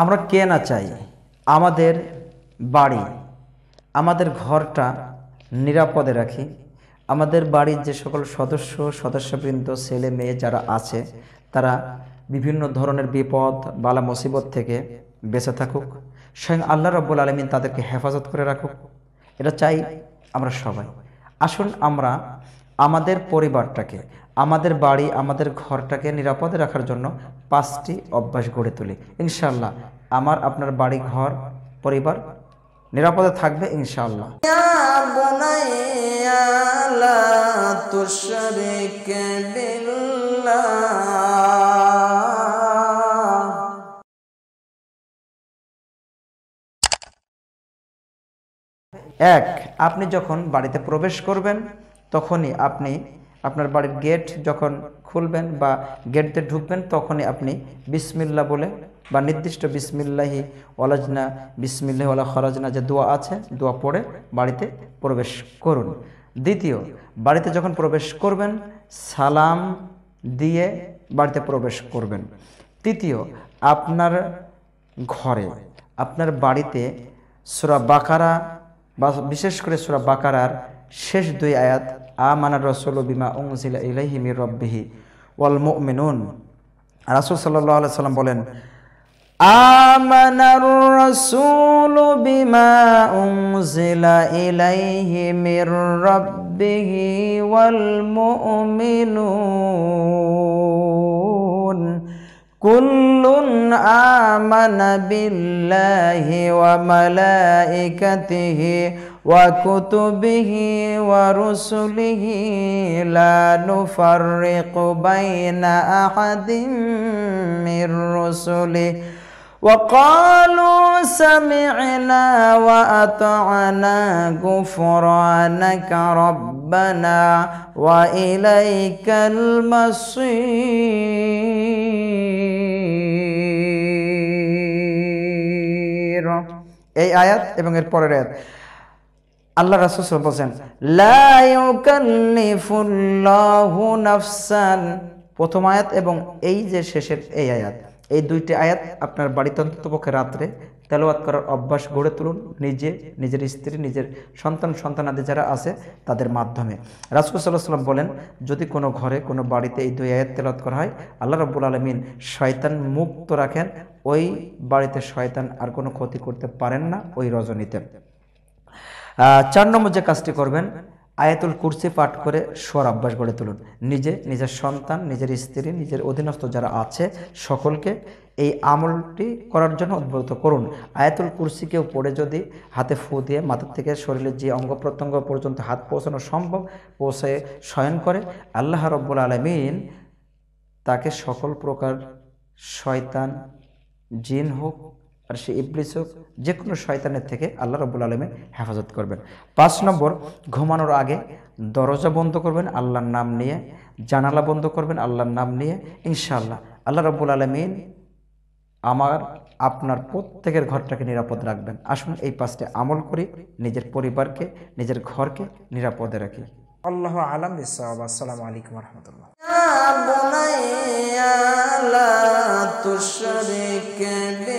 আমরা কে না চাই আমাদের বাড়ি আমাদের ঘরটা নিরাপদে রাখি আমাদের বাড়ির যে সকল সদস্য সদস্যবৃন্দ ছেলে মেয়ে যারা আছে তারা বিভিন্ন ধরনের বিপদ বালা মুসিবত থেকে বেঁচে থাকুক স্বয়ং আল্লাহ রব্বুল আলমিন তাদেরকে হেফাজত করে রাখুক এটা চাই আমরা সবাই আসুন আমরা আমাদের পরিবারটাকে আমাদের বাড়ি আমাদের ঘরটাকে নিরাপদে রাখার জন্য পাঁচটি অভ্যাস গড়ে তুলি ইনশাল্লাহ আমার আপনার বাড়ি ঘর পরিবার নিরাপদে থাকবে ইনশাল্লাহ এক আপনি যখন বাড়িতে প্রবেশ করবেন তখনই আপনি আপনার বাড়ির গেট যখন খুলবেন বা গেট দিয়ে ঢুকবেন তখনই আপনি বিসমিল্লা বলে বা নির্দিষ্ট বিসমিল্লাহি অলাজনা বিসমিল্লাহ ওলা খরাজনা যে দোয়া আছে দোয়া পড়ে বাড়িতে প্রবেশ করুন দ্বিতীয় বাড়িতে যখন প্রবেশ করবেন সালাম দিয়ে বাড়িতে প্রবেশ করবেন তৃতীয় আপনার ঘরে আপনার বাড়িতে সুরা বাকারা বা বিশেষ করে সুরা বাকারার শেষ দুই আয়াত আমানার রসুল বিমা উংজিলা ইলাইহি মির রব্বিহি ওয়াল মুমিনুন রাসূল সাল্লাল্লাহু আলাইহি সাল্লাম বলেন আমানার রসুল বিমা উংজিলা ইলাইহি মির রব্বিহি ওয়াল মুমিনুন كل آمن بالله وملائكته وكتبه ورسله لا نفرق بين أحد من رسله وقالوا سمعنا وأطعنا غفرانك ربنا وإليك المصير أي آيات إبن এর আল্লাহ রাসুল বলছেন নাফসান প্রথম আয়াত এবং এই যে শেষের এই আয়াত এই দুইটি আয়াত আপনার বাড়িতে অন্ততপক্ষে রাত্রে তেলোয়াত করার অভ্যাস গড়ে তুলুন নিজে নিজের স্ত্রী নিজের সন্তান সন্তান আদি যারা আছে তাদের মাধ্যমে রাসুল সাল্লাহ সাল্লাম বলেন যদি কোনো ঘরে কোনো বাড়িতে এই দুই আয়াত তেলোয়াত করা হয় আল্লাহ রব্বুল আলমিন শয়তান মুক্ত রাখেন ওই বাড়িতে শয়তান আর কোনো ক্ষতি করতে পারেন না ওই রজনীতে চার নম্বর যে কাজটি করবেন আয়াতুল কুরসি পাঠ করে সর অভ্যাস গড়ে তুলুন নিজে নিজের সন্তান নিজের স্ত্রী নিজের অধীনস্থ যারা আছে সকলকে এই আমলটি করার জন্য উদ্বুদ্ধ করুন আয়াতুল কুরসি কেউ পড়ে যদি হাতে ফু দিয়ে মাথার থেকে শরীরের যে অঙ্গ প্রত্যঙ্গ পর্যন্ত হাত পৌঁছানো সম্ভব পৌঁছে শয়ন করে আল্লাহ রব্বুল আলমিন তাকে সকল প্রকার শয়তান জিন হোক আর সে ইবলিস হোক যে কোনো শয়তানের থেকে আল্লাহ রবুল আলমে হেফাজত করবেন পাঁচ নম্বর ঘুমানোর আগে দরজা বন্ধ করবেন আল্লাহর নাম নিয়ে জানালা বন্ধ করবেন আল্লাহর নাম নিয়ে ইনশাআল্লাহ আল্লাহ রব্বুল আলমিন আমার আপনার প্রত্যেকের ঘরটাকে নিরাপদ রাখবেন আসুন এই পাঁচটি আমল করি নিজের পরিবারকে নিজের ঘরকে নিরাপদে রাখি আল্লাহ আলম আসসালামু আলাইকুম রহমতুল্লাহ